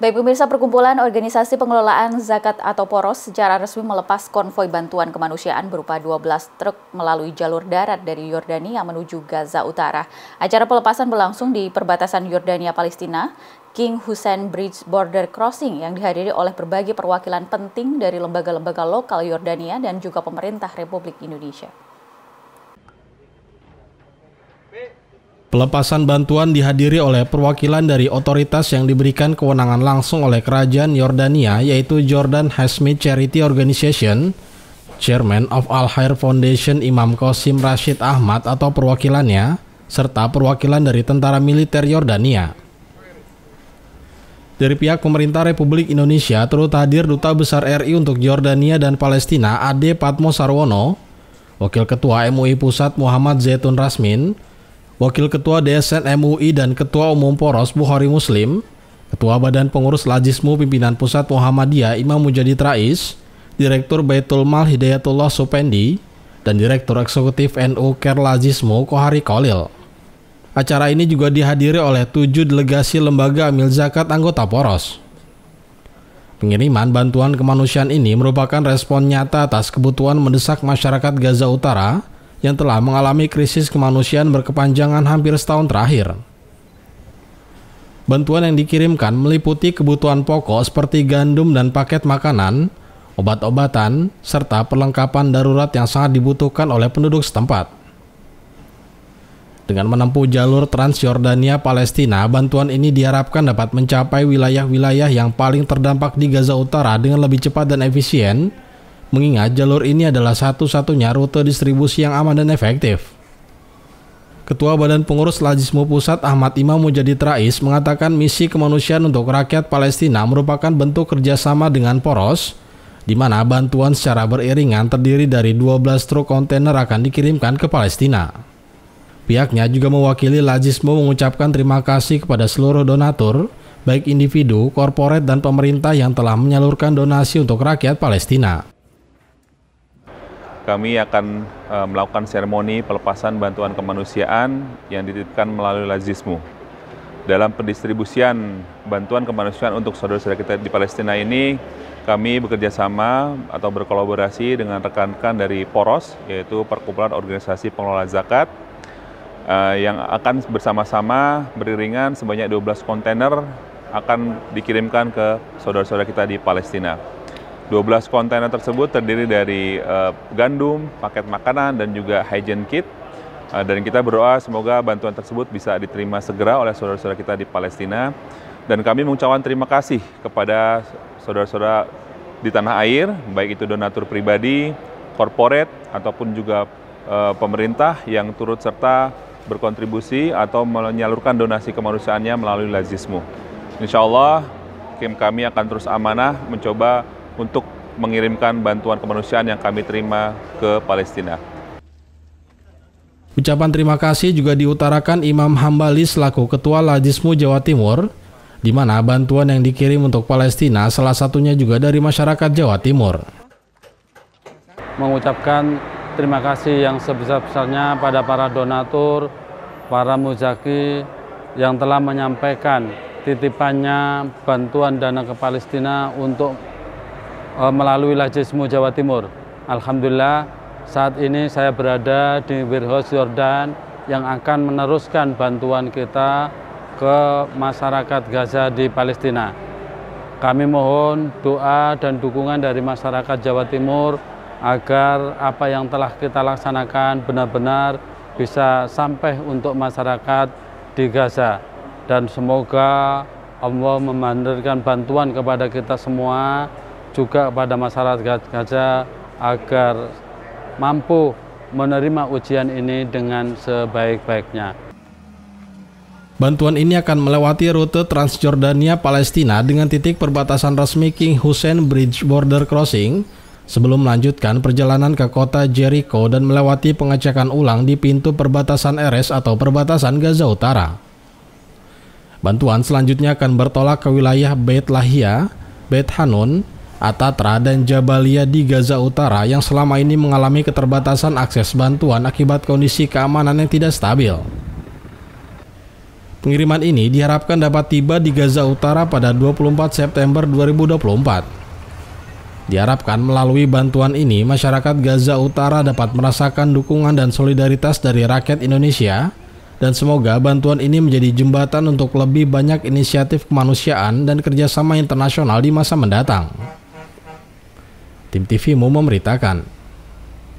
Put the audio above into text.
Baik pemirsa perkumpulan organisasi pengelolaan zakat atau poros secara resmi melepas konvoi bantuan kemanusiaan berupa 12 truk melalui jalur darat dari Yordania menuju Gaza Utara. Acara pelepasan berlangsung di perbatasan Yordania Palestina, King Hussein Bridge Border Crossing yang dihadiri oleh berbagai perwakilan penting dari lembaga-lembaga lokal Yordania dan juga pemerintah Republik Indonesia. Pelepasan bantuan dihadiri oleh perwakilan dari otoritas yang diberikan kewenangan langsung oleh kerajaan Yordania yaitu Jordan Hasmi Charity Organization, Chairman of Al Hair Foundation Imam Qasim Rashid Ahmad atau perwakilannya, serta perwakilan dari tentara militer Yordania. Dari pihak pemerintah Republik Indonesia turut hadir Duta Besar RI untuk Yordania dan Palestina Ade Patmo Sarwono, Wakil Ketua MUI Pusat Muhammad Zaitun Rasmin, Wakil Ketua DSN MUI dan Ketua Umum Poros Bukhari Muslim, Ketua Badan Pengurus Lajismu Pimpinan Pusat Muhammadiyah Imam Mujadid Rais, Direktur Baitul Mal Hidayatullah Supendi, dan Direktur Eksekutif NU Ker Lajismu Kohari Kolil. Acara ini juga dihadiri oleh tujuh delegasi lembaga amil zakat anggota Poros. Pengiriman bantuan kemanusiaan ini merupakan respon nyata atas kebutuhan mendesak masyarakat Gaza Utara yang telah mengalami krisis kemanusiaan berkepanjangan hampir setahun terakhir. Bantuan yang dikirimkan meliputi kebutuhan pokok seperti gandum dan paket makanan, obat-obatan, serta perlengkapan darurat yang sangat dibutuhkan oleh penduduk setempat. Dengan menempuh jalur Transjordania Palestina, bantuan ini diharapkan dapat mencapai wilayah-wilayah yang paling terdampak di Gaza Utara dengan lebih cepat dan efisien, mengingat jalur ini adalah satu-satunya rute distribusi yang aman dan efektif. Ketua Badan Pengurus Lajismu Pusat Ahmad Imam Mujadid Rais mengatakan misi kemanusiaan untuk rakyat Palestina merupakan bentuk kerjasama dengan Poros, di mana bantuan secara beriringan terdiri dari 12 truk kontainer akan dikirimkan ke Palestina. Pihaknya juga mewakili Lajismu mengucapkan terima kasih kepada seluruh donatur, baik individu, korporat, dan pemerintah yang telah menyalurkan donasi untuk rakyat Palestina kami akan uh, melakukan seremoni pelepasan bantuan kemanusiaan yang dititipkan melalui Lazismu. Dalam pendistribusian bantuan kemanusiaan untuk saudara-saudara kita di Palestina ini, kami bekerja sama atau berkolaborasi dengan rekan-rekan dari Poros, yaitu Perkumpulan Organisasi Pengelola Zakat, uh, yang akan bersama-sama beriringan sebanyak 12 kontainer akan dikirimkan ke saudara-saudara kita di Palestina. 12 kontainer tersebut terdiri dari uh, gandum, paket makanan, dan juga hygiene kit. Uh, dan kita berdoa semoga bantuan tersebut bisa diterima segera oleh saudara-saudara kita di Palestina. Dan kami mengucapkan terima kasih kepada saudara-saudara di tanah air, baik itu donatur pribadi, korporat, ataupun juga uh, pemerintah yang turut serta berkontribusi atau menyalurkan donasi kemanusiaannya melalui Lazismu. Insya Allah, tim kami akan terus amanah mencoba untuk mengirimkan bantuan kemanusiaan yang kami terima ke Palestina. Ucapan terima kasih juga diutarakan Imam Hambali selaku Ketua Lajismu Jawa Timur, di mana bantuan yang dikirim untuk Palestina salah satunya juga dari masyarakat Jawa Timur. Mengucapkan terima kasih yang sebesar-besarnya pada para donatur, para muzaki yang telah menyampaikan titipannya bantuan dana ke Palestina untuk Eh, melalui Lajismu Jawa Timur. Alhamdulillah saat ini saya berada di Wirhos Jordan yang akan meneruskan bantuan kita ke masyarakat Gaza di Palestina. Kami mohon doa dan dukungan dari masyarakat Jawa Timur agar apa yang telah kita laksanakan benar-benar bisa sampai untuk masyarakat di Gaza. Dan semoga Allah memandirkan bantuan kepada kita semua juga pada masyarakat Gajah agar mampu menerima ujian ini dengan sebaik-baiknya. Bantuan ini akan melewati rute Transjordania Palestina dengan titik perbatasan resmi King Hussein Bridge Border Crossing sebelum melanjutkan perjalanan ke kota Jericho dan melewati pengecekan ulang di pintu perbatasan RS atau perbatasan Gaza Utara. Bantuan selanjutnya akan bertolak ke wilayah Beit Lahia, Beit Hanun, Atatra dan Jabalia di Gaza Utara yang selama ini mengalami keterbatasan akses bantuan akibat kondisi keamanan yang tidak stabil. Pengiriman ini diharapkan dapat tiba di Gaza Utara pada 24 September 2024. Diharapkan melalui bantuan ini, masyarakat Gaza Utara dapat merasakan dukungan dan solidaritas dari rakyat Indonesia, dan semoga bantuan ini menjadi jembatan untuk lebih banyak inisiatif kemanusiaan dan kerjasama internasional di masa mendatang. Tim TV mau memberitakan